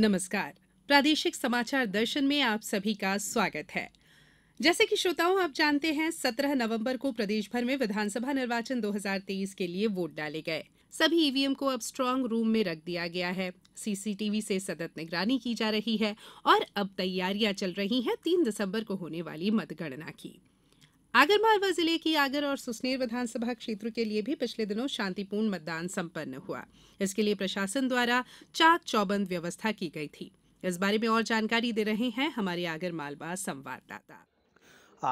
नमस्कार प्रादेशिक समाचार दर्शन में आप सभी का स्वागत है जैसे कि श्रोताओं आप जानते हैं 17 नवंबर को प्रदेश भर में विधानसभा निर्वाचन 2023 के लिए वोट डाले गए सभी ईवीएम को अब स्ट्रांग रूम में रख दिया गया है सीसीटीवी से सतत निगरानी की जा रही है और अब तैयारियां चल रही हैं 3 दिसंबर को होने वाली मतगणना की आगरमालवा जिले की आगर और सुसनेर विधानसभा क्षेत्र के लिए भी पिछले दिनों शांतिपूर्ण मतदान संपन्न हुआ इसके लिए प्रशासन द्वारा चाक चौबंद व्यवस्था की गई थी इस बारे में और जानकारी दे रहे हैं हमारे आगरमालवा संवाददाता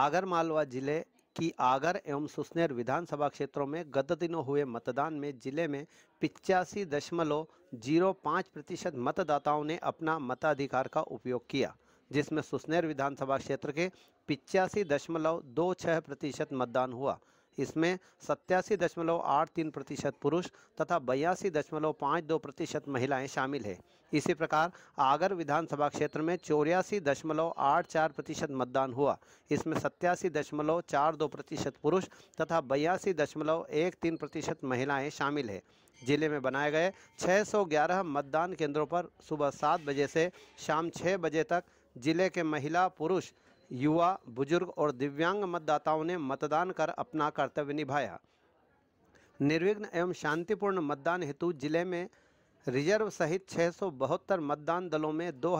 आगरमालवा जिले की आगर एवं सुसनेर विधानसभा क्षेत्रों में गत दिनों हुए मतदान में जिले में पिचासी दशमलव जीरो पाँच प्रतिशत मतदाताओं ने अपना मताधिकार का उपयोग किया जिसमें सुसनेर विधानसभा क्षेत्र के पिचासी दशमलव दो छः प्रतिशत मतदान हुआ इसमें सत्यासी दशमलव आठ तीन प्रतिशत पुरुष तथा बयासी दशमलव पाँच दो प्रतिशत महिलाएँ शामिल है इसी प्रकार आगर विधानसभा क्षेत्र में चौरासी दशमलव आठ चार प्रतिशत मतदान हुआ इसमें सत्यासी दशमलव चार दो प्रतिशत पुरुष तथा बयासी दशमलव एक तीन प्रतिशत महिलाएँ शामिल है जिले में बनाए गए 611 मतदान केंद्रों पर सुबह सात बजे से शाम छः बजे तक जिले के महिला पुरुष युवा बुजुर्ग और दिव्यांग मतदाताओं ने मतदान कर अपना कर्तव्य निभाया निर्विघ्न एवं शांतिपूर्ण मतदान हेतु जिले में रिजर्व सहित छः मतदान दलों में दो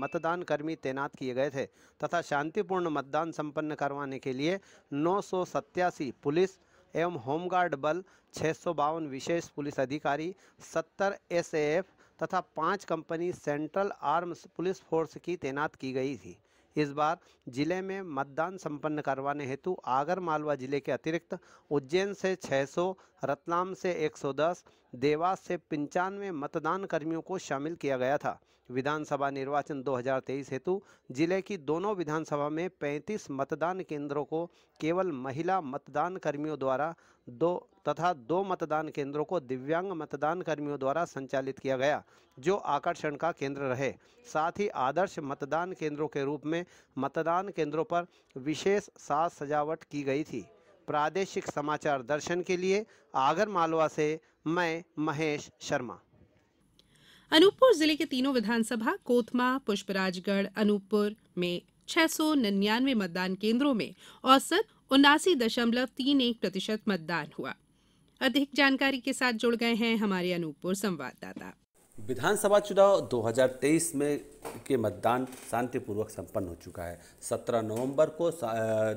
मतदान कर्मी तैनात किए गए थे तथा शांतिपूर्ण मतदान संपन्न करवाने के लिए नौ पुलिस एवं होमगार्ड बल छः विशेष पुलिस अधिकारी 70 एसएएफ तथा पाँच company central arms police force की तैनात की गई थी इस बार जिले में मतदान संपन्न करवाने हेतु आगर मालवा जिले के अतिरिक्त उज्जैन से 600, रतलाम से 110, देवास से पंचानवे मतदान कर्मियों को शामिल किया गया था विधानसभा निर्वाचन 2023 हेतु जिले की दोनों विधानसभा में 35 मतदान केंद्रों को केवल महिला मतदान कर्मियों द्वारा दो तथा दो मतदान केंद्रों को दिव्यांग मतदान कर्मियों द्वारा संचालित किया गया जो आकर्षण का केंद्र रहे साथ ही आदर्श मतदान केंद्रों के रूप में मतदान केंद्रों पर विशेष साज सजावट की गई थी प्रादेशिक समाचार दर्शन के लिए आगर मालवा से मैं महेश शर्मा अनूपपुर जिले के तीनों विधानसभा कोतमा पुष्पराजगढ़ अनूपपुर में 699 मतदान केंद्रों में औसत उन्नासी दशमलव तीन एक प्रतिशत मतदान हुआ अधिक जानकारी के साथ जुड़ गए हैं हमारे अनूपपुर संवाददाता विधानसभा चुनाव 2023 में के मतदान शांतिपूर्वक संपन्न हो चुका है 17 नवंबर को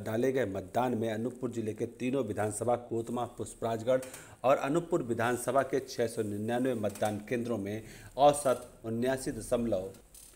डाले गए मतदान में अनूपपुर जिले के तीनों विधानसभा कोतमा पुष्पराजगढ़ और अनूपपुर विधानसभा के 699 मतदान केंद्रों में औसत उन्यासी दशमलव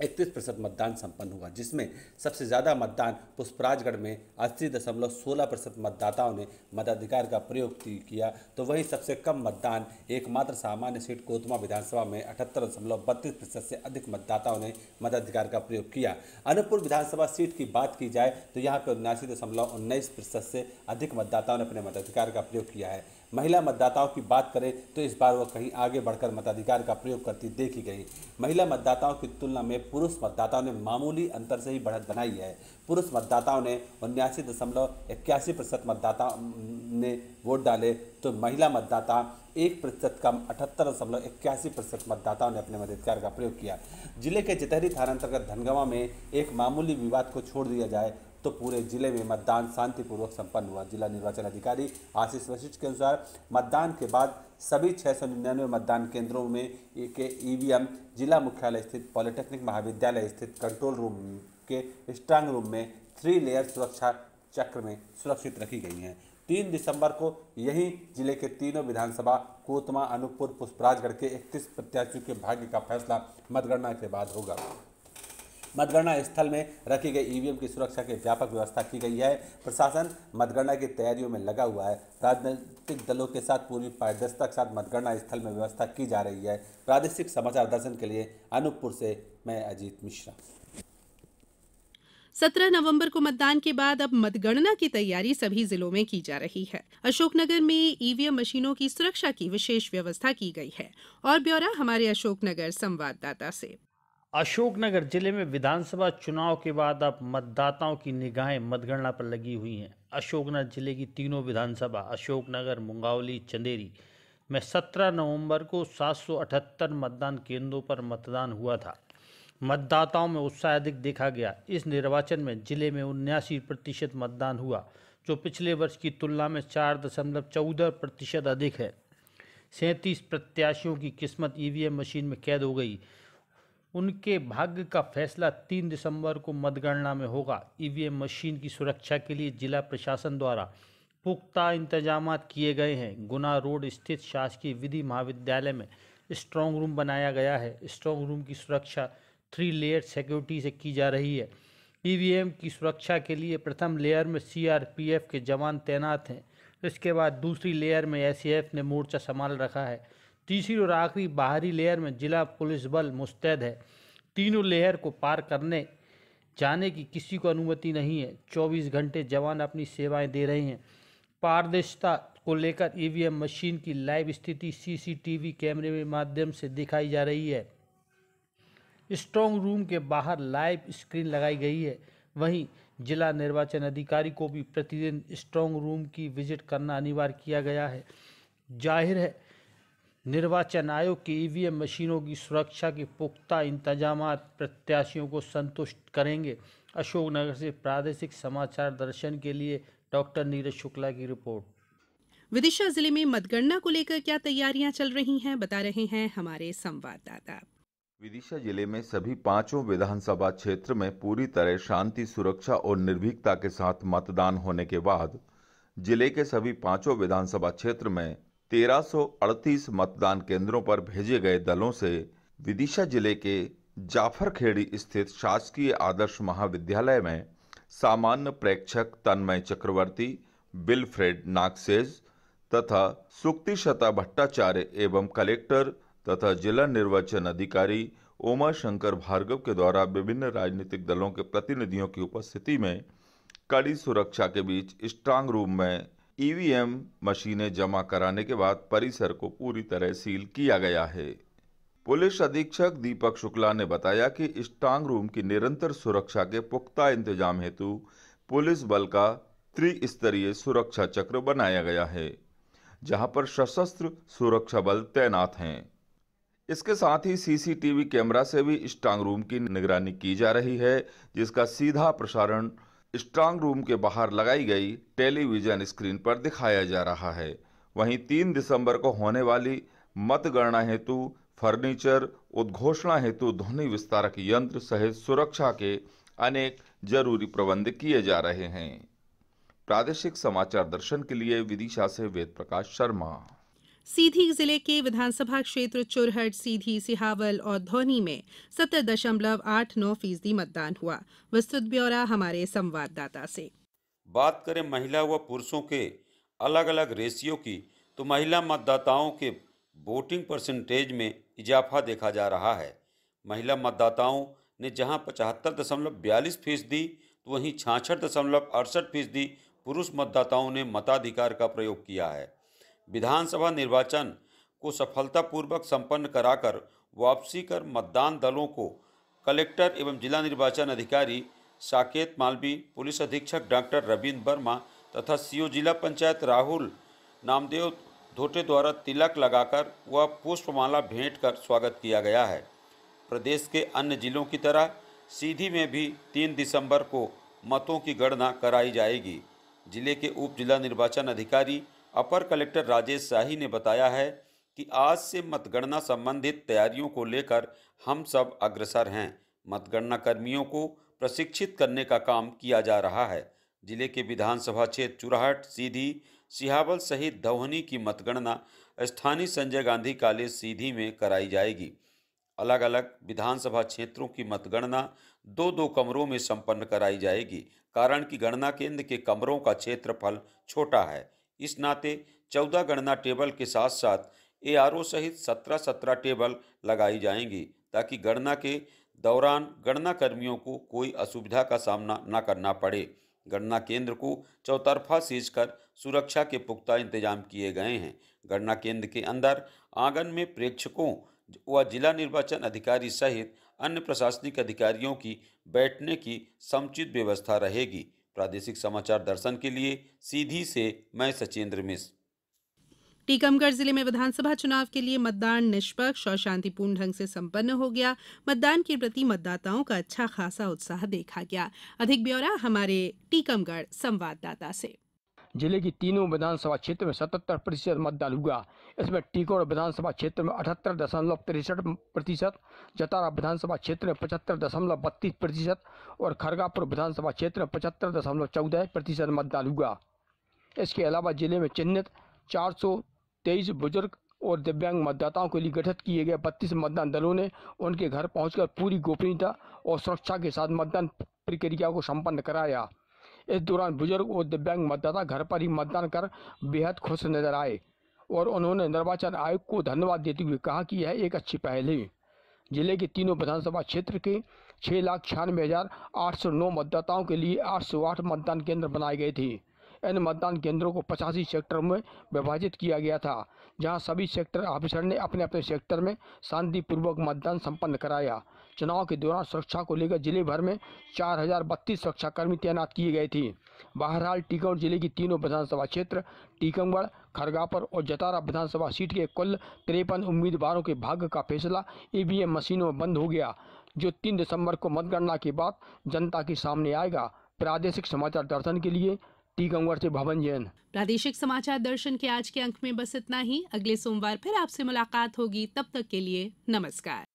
इकतीस प्रतिशत मतदान संपन्न हुआ जिसमें सबसे ज़्यादा मतदान पुष्पराजगढ़ में अस्सी दशमलव सोलह प्रतिशत मतदाताओं ने मताधिकार का प्रयोग किया तो वहीं सबसे कम मतदान एकमात्र सामान्य सीट कोतमा विधानसभा में अठहत्तर दशमलव बत्तीस प्रतिशत से अधिक मतदाताओं ने मताधिकार का प्रयोग किया अनूपपुर विधानसभा सीट की बात की जाए तो यहाँ पर उन्यासी दशमलव उन्नीस प्रतिशत से अधिक मतदाताओं ने अपने मताधिकार का प्रयोग किया है महिला मतदाताओं की बात करें तो इस बार वो कहीं आगे बढ़कर मताधिकार का प्रयोग करती देखी गई महिला मतदाताओं की तुलना में पुरुष मतदाताओं ने मामूली अंतर से ही बढ़त बनाई है पुरुष मतदाताओं ने उन्यासी दशमलव इक्यासी प्रतिशत मतदाताओं ने वोट डाले तो महिला मतदाता एक प्रतिशत कम अठहत्तर दशमलव इक्यासी प्रतिशत मतदाताओं ने अपने मताधिकार का प्रयोग किया जिले के जतहरी थाना अंतर्गत धनगवा में एक मामूली विवाद को छोड़ दिया जाए तो पूरे जिले में मतदान शांतिपूर्वक संपन्न हुआ जिला निर्वाचन अधिकारी आशीष वशिष्ठ के अनुसार मतदान के बाद सभी छः सौ निन्यानवे मतदान केंद्रों में के एम जिला मुख्यालय स्थित पॉलिटेक्निक महाविद्यालय स्थित कंट्रोल रूम के स्ट्रांग रूम में थ्री लेयर सुरक्षा चक्र में सुरक्षित रखी गई हैं तीन दिसंबर को यही जिले के तीनों विधानसभा कोतमा अनूपपुर पुष्पराजगढ़ के इकतीस प्रत्याशियों के भाग्य का फैसला मतगणना के बाद होगा मतगणना स्थल में रखी गई ईवीएम की सुरक्षा की व्यापक व्यवस्था की गई है प्रशासन मतगणना की तैयारियों में लगा हुआ है राजनीतिक दलों के साथ पूरी पारदर्शिता के साथ मतगणना स्थल में व्यवस्था की जा रही है प्रादेशिक समाचार दर्शन के लिए अनूपपुर से मैं अजीत मिश्रा सत्रह नवंबर को मतदान के बाद अब मतगणना की तैयारी सभी जिलों में की जा रही है अशोकनगर में ईवीएम मशीनों की सुरक्षा की विशेष व्यवस्था की गई है और ब्यौरा हमारे अशोकनगर संवाददाता से अशोकनगर जिले में विधानसभा चुनाव के बाद अब मतदाताओं की निगाहें मतगणना पर लगी हुई हैं अशोकनगर जिले की तीनों विधानसभा अशोकनगर मुंगावली चंदेरी में 17 नवंबर को 778 मतदान केंद्रों पर मतदान हुआ था मतदाताओं में उत्साह अधिक देखा गया इस निर्वाचन में जिले में उन्यासी प्रतिशत मतदान हुआ जो पिछले वर्ष की तुलना में चार दशमलव चौदह प्रतिशत अधिक है सैंतीस प्रत्याशियों की किस्मत ईवीएम मशीन में कैद हो गई उनके भाग्य का फैसला तीन दिसंबर को मतगणना में होगा ईवीएम मशीन की सुरक्षा के लिए जिला प्रशासन द्वारा पुख्ता इंतजाम किए गए हैं गुना रोड स्थित शासकीय विधि महाविद्यालय में स्ट्रॉन्ग रूम बनाया गया है स्ट्रॉन्ग रूम की सुरक्षा थ्री लेयर सिक्योरिटी से की जा रही है ईवीएम की सुरक्षा के लिए प्रथम लेयर में सीआरपीएफ के जवान तैनात हैं इसके बाद दूसरी लेयर में एसएएफ ने मोर्चा संभाल रखा है तीसरी और आखिरी बाहरी लेयर में जिला पुलिस बल मुस्तैद है तीनों लेयर को पार करने जाने की किसी को अनुमति नहीं है 24 घंटे जवान अपनी सेवाएं दे रहे हैं पारदर्शिता को लेकर ईवीएम मशीन की लाइव स्थिति सीसीटीवी कैमरे के माध्यम से दिखाई जा रही है स्ट्रॉन्ग रूम के बाहर लाइव स्क्रीन लगाई गई है वहीं जिला निर्वाचन अधिकारी को भी प्रतिदिन स्ट्रॉन्ग रूम की विजिट करना अनिवार्य किया गया है जाहिर है निर्वाचन आयोग की ईवीएम मशीनों की सुरक्षा के पुख्ता इंतजाम प्रत्याशियों को संतुष्ट करेंगे अशोकनगर से प्रादेशिक समाचार दर्शन के लिए डॉक्टर नीरज शुक्ला की रिपोर्ट विदिशा जिले में मतगणना को लेकर क्या तैयारियां चल रही हैं बता रहे हैं हमारे संवाददाता विदिशा जिले में सभी पांचों विधानसभा क्षेत्र में पूरी तरह शांति सुरक्षा और निर्भीकता के साथ मतदान होने के बाद जिले के सभी पांचों विधानसभा क्षेत्र में 1338 मतदान केंद्रों पर भेजे गए दलों से विदिशा जिले के जाफरखेड़ी स्थित शासकीय आदर्श महाविद्यालय में सामान्य प्रेक्षक तन्मय चक्रवर्ती बिलफ्रेड नागसेज तथा सुक्तिशता भट्टाचार्य एवं कलेक्टर तथा जिला निर्वाचन अधिकारी उमा शंकर भार्गव के द्वारा विभिन्न राजनीतिक दलों के प्रतिनिधियों की उपस्थिति में कड़ी सुरक्षा के बीच स्ट्रांग रूम में ईवीएम मशीनें जमा कराने के बाद परिसर को पूरी तरह सील किया गया है पुलिस अधीक्षक दीपक शुक्ला ने बताया कि स्ट्रांग रूम की निरंतर सुरक्षा के पुख्ता इंतजाम हेतु पुलिस बल का त्रिस्तरीय सुरक्षा चक्र बनाया गया है जहां पर सशस्त्र सुरक्षा बल तैनात हैं इसके साथ ही सीसीटीवी कैमरा से भी स्ट्रांग रूम की निगरानी की जा रही है जिसका सीधा प्रसारण स्ट्रांग रूम के बाहर लगाई गई टेलीविजन स्क्रीन पर दिखाया जा रहा है वहीं तीन दिसंबर को होने वाली मतगणना हेतु फर्नीचर उद्घोषणा हेतु ध्वनि विस्तारक यंत्र सहित सुरक्षा के अनेक जरूरी प्रबंध किए जा रहे हैं प्रादेशिक समाचार दर्शन के लिए विदिशा से वेद प्रकाश शर्मा सीधी जिले के विधानसभा क्षेत्र चुरहट सीधी सिहावल और धोनी में सत्तर दशमलव आठ नौ फीसदी मतदान हुआ विस्तृत ब्यौरा हमारे संवाददाता से बात करें महिला व पुरुषों के अलग अलग रेशियो की तो महिला मतदाताओं के वोटिंग परसेंटेज में इजाफा देखा जा रहा है महिला मतदाताओं ने जहां पचहत्तर दशमलव बयालीस फीसदी तो वहीं छाछठ दशमलव अड़सठ फीसदी पुरुष मतदाताओं ने मताधिकार का प्रयोग किया है विधानसभा निर्वाचन को सफलतापूर्वक संपन्न कराकर वापसी कर मतदान दलों को कलेक्टर एवं जिला निर्वाचन अधिकारी साकेत मालवी पुलिस अधीक्षक डॉक्टर रविंद्र वर्मा तथा सीओ जिला पंचायत राहुल नामदेव धोटे द्वारा तिलक लगाकर व पुष्पमाला भेंट कर स्वागत किया गया है प्रदेश के अन्य जिलों की तरह सीधी में भी तीन दिसंबर को मतों की गणना कराई जाएगी जिले के उप जिला निर्वाचन अधिकारी अपर कलेक्टर राजेश शाही ने बताया है कि आज से मतगणना संबंधित तैयारियों को लेकर हम सब अग्रसर हैं मतगणना कर्मियों को प्रशिक्षित करने का काम किया जा रहा है जिले के विधानसभा क्षेत्र चुराहट सीधी सिहावल सहित धोहनी की मतगणना स्थानीय संजय गांधी कॉलेज सीधी में कराई जाएगी अलग अलग विधानसभा क्षेत्रों की मतगणना दो दो कमरों में संपन्न कराई जाएगी कारण कि गणना केंद्र के कमरों का क्षेत्रफल छोटा है इस नाते चौदह गणना टेबल के साथ साथ ए सहित सत्रह सत्रह टेबल लगाई जाएंगी ताकि गणना के दौरान गणना कर्मियों को कोई असुविधा का सामना न करना पड़े गणना केंद्र को चौतरफा सींचकर सुरक्षा के पुख्ता इंतजाम किए गए हैं गणना केंद्र के अंदर आंगन में प्रेक्षकों व जिला निर्वाचन अधिकारी सहित अन्य प्रशासनिक अधिकारियों की बैठने की समुचित व्यवस्था रहेगी प्रादेशिक समाचार दर्शन के लिए सीधी से मैं सचेंद्र मिश्र टीकमगढ़ जिले में विधानसभा चुनाव के लिए मतदान निष्पक्ष और शांतिपूर्ण ढंग से संपन्न हो गया मतदान के प्रति मतदाताओं का अच्छा खासा उत्साह देखा गया अधिक ब्यौरा हमारे टीकमगढ़ संवाददाता से जिले की तीनों विधानसभा क्षेत्र में सतहत्तर प्रतिशत मतदान हुआ इसमें टीकोर विधानसभा क्षेत्र में अठहत्तर दशमलव तिरसठ प्रतिशत जतारा विधानसभा क्षेत्र में पचहत्तर दशमलव बत्तीस प्रतिशत और खरगापुर विधानसभा क्षेत्र में पचहत्तर दशमलव चौदह प्रतिशत मतदान हुआ इसके अलावा जिले में चिन्हित चार सौ तेईस बुजुर्ग और दिव्यांग मतदाताओं के लिए गठित किए गए बत्तीस मतदान दलों ने उनके घर पहुंचकर पूरी गोपनीयता और सुरक्षा के साथ मतदान प्रक्रिया को संपन्न कराया इस दौरान बुजुर्ग और दिव्यांग मतदाता घर पर ही मतदान कर बेहद खुश नजर आए और उन्होंने निर्वाचन आयोग को धन्यवाद देते हुए कहा कि यह एक अच्छी पहल है जिले के तीनों विधानसभा क्षेत्र के छः लाख छियानवे हज़ार आठ सौ नौ मतदाताओं के लिए आठ सौ आठ मतदान केंद्र बनाए गए थे इन मतदान केंद्रों को पचासी सेक्टर में विभाजित किया गया था जहां सभी सेक्टर ऑफिसर ने अपने अपने सेक्टर में शांतिपूर्वक मतदान संपन्न कराया चुनाव के दौरान सुरक्षा को लेकर जिले भर में चार हजार बत्तीस सुरक्षाकर्मी तैनात किए गए थे बहरहाल टीकमगढ़ जिले की तीनों विधानसभा क्षेत्र टीकमगढ़ खरगापुर और जतारा विधानसभा सीट के कुल तिरपन उम्मीदवारों के भाग्य का फैसला ईवीएम मशीनों में बंद हो गया जो तीन दिसंबर को मतगणना के बाद जनता के सामने आएगा प्रादेशिक समाचार दर्शन के लिए टीकमगढ़ से भवन जैन प्रादेशिक समाचार दर्शन के आज के अंक में बस इतना ही अगले सोमवार फिर आपसे मुलाकात होगी तब तक के लिए नमस्कार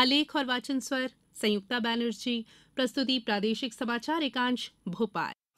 आलेख और वाचन स्वर संयुक्ता बैनर्जी प्रस्तुति प्रादेशिक समाचार एकांश भोपाल